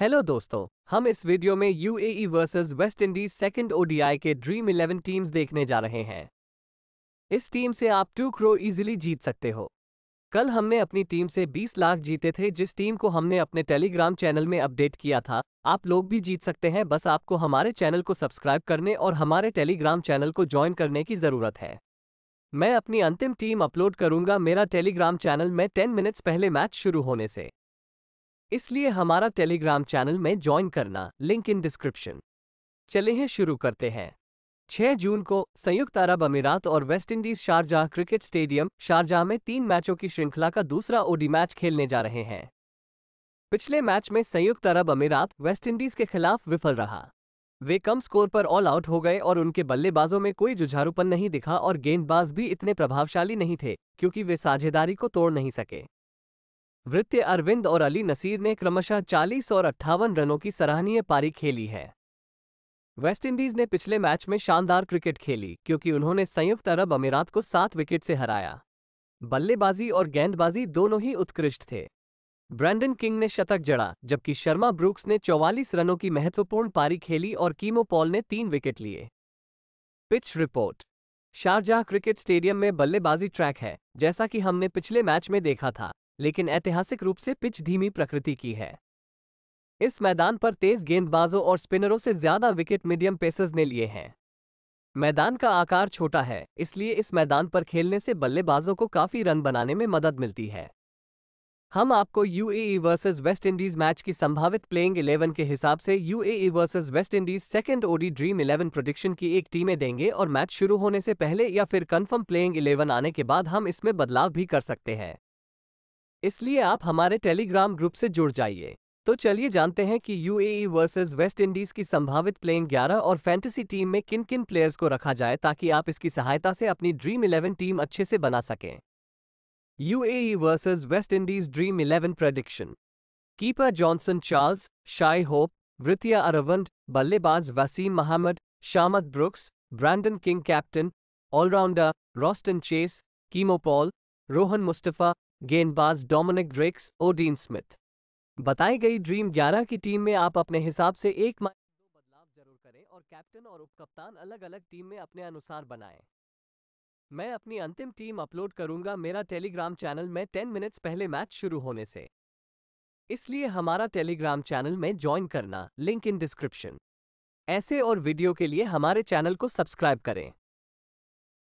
hello दोस्तों हम इस वीडियो में UAE versus West Indies second ODI के ड्रीम इलेवन टीम्स देखने जा रहे हैं इस टीम से आप टू क्रो इजीली जीत सकते हो कल हमने अपनी टीम से 20 लाख जीते थे जिस टीम को हमने अपने टेलीग्राम चैनल में अपडेट किया था आप लोग भी जीत सकते हैं बस आपको हमारे चैनल को सब्सक्राइब करने और हमारे टेलीग्राम चैनल को ज्वाइन करने की ज़रूरत है मैं अपनी अंतिम टीम अपलोड करूंगा मेरा टेलीग्राम चैनल में 10 मिनट्स पहले मैच शुरू होने से इसलिए हमारा टेलीग्राम चैनल में ज्वाइन करना लिंक इन डिस्क्रिप्शन चले हैं शुरू करते हैं 6 जून को संयुक्त अरब अमीरात और West Indies Sharjah cricket stadium Sharjah में तीन मैचों की श्रृंखला का दूसरा ओडी मैच खेलने जा रहे हैं पिछले मैच में संयुक्त अरब अमीरात वेस्टइंडीज के खिलाफ विफल रहा वे कम स्कोर पर ऑल आउट हो गए और उनके बल्लेबाजों में कोई जुझारूपन नहीं दिखा और गेंदबाज भी इतने प्रभावशाली नहीं थे क्योंकि वे साझेदारी को तोड़ नहीं सके वृत्य अरविंद और अली नसीर ने क्रमशः 40 और अट्ठावन रनों की सराहनीय पारी खेली है वेस्टइंडीज ने पिछले मैच में शानदार क्रिकेट खेली क्योंकि उन्होंने संयुक्त अरब अमीरात को सात विकेट से हराया बल्लेबाजी और गेंदबाजी दोनों ही उत्कृष्ट थे ब्रैंडन किंग ने शतक जड़ा जबकि शर्मा ब्रूक्स ने 44 रनों की महत्वपूर्ण पारी खेली और कीमो पॉल ने तीन विकेट लिए pitch report Sharjah cricket stadium में बल्लेबाजी ट्रैक है जैसा कि हमने पिछले मैच में देखा था लेकिन ऐतिहासिक रूप से पिच धीमी प्रकृति की है इस मैदान पर तेज गेंदबाजों और स्पिनरों से ज्यादा विकेट मीडियम पेसर्स ने लिए हैं मैदान का आकार छोटा है इसलिए इस मैदान पर खेलने से बल्लेबाजों को काफी रन बनाने में मदद मिलती है हम आपको UAE versus West Indies match की संभावित प्लेइंग 11 के हिसाब से UAE versus West Indies second ODI dream 11 prediction की एक टीमें देंगे और मैच शुरू होने से पहले या फिर कंफर्म प्लेइंग 11 आने के बाद हम इसमें बदलाव भी कर सकते हैं इसलिए आप हमारे टेलीग्राम ग्रुप से जुड़ जाइए तो चलिए जानते हैं कि यूएई वर्सेस वेस्ट इंडीज की संभावित प्लेइंग 11 और फैंटेसी टीम में किन किन प्लेयर्स को रखा जाए ताकि आप इसकी सहायता से अपनी ड्रीम 11 टीम अच्छे से बना सकें UAE versus West Indies dream 11 prediction keeper Johnson Charles Shai Hope Vriitya Aravind बल्लेबाज Waseem Muhammad Shamarh Brooks Brandon King captain allrounder Roston Chase Keemo Paul Rohan Mustafa गेंदबाज डोमिनिक ड्रेक्स और डीन स्मिथ बताई गई ड्रीम 11 की टीम में आप अपने हिसाब से एक माइनस दो बदलाव जरूर करें और कैप्टन और उपकप्तान अलग अलग टीम में अपने अनुसार बनाएं मैं अपनी अंतिम टीम अपलोड करूंगा मेरा टेलीग्राम चैनल में टेन मिनट्स पहले मैच शुरू होने से इसलिए हमारा टेलीग्राम चैनल में ज्वाइन करना लिंक इन डिस्क्रिप्शन ऐसे और वीडियो के लिए हमारे चैनल को सब्सक्राइब करें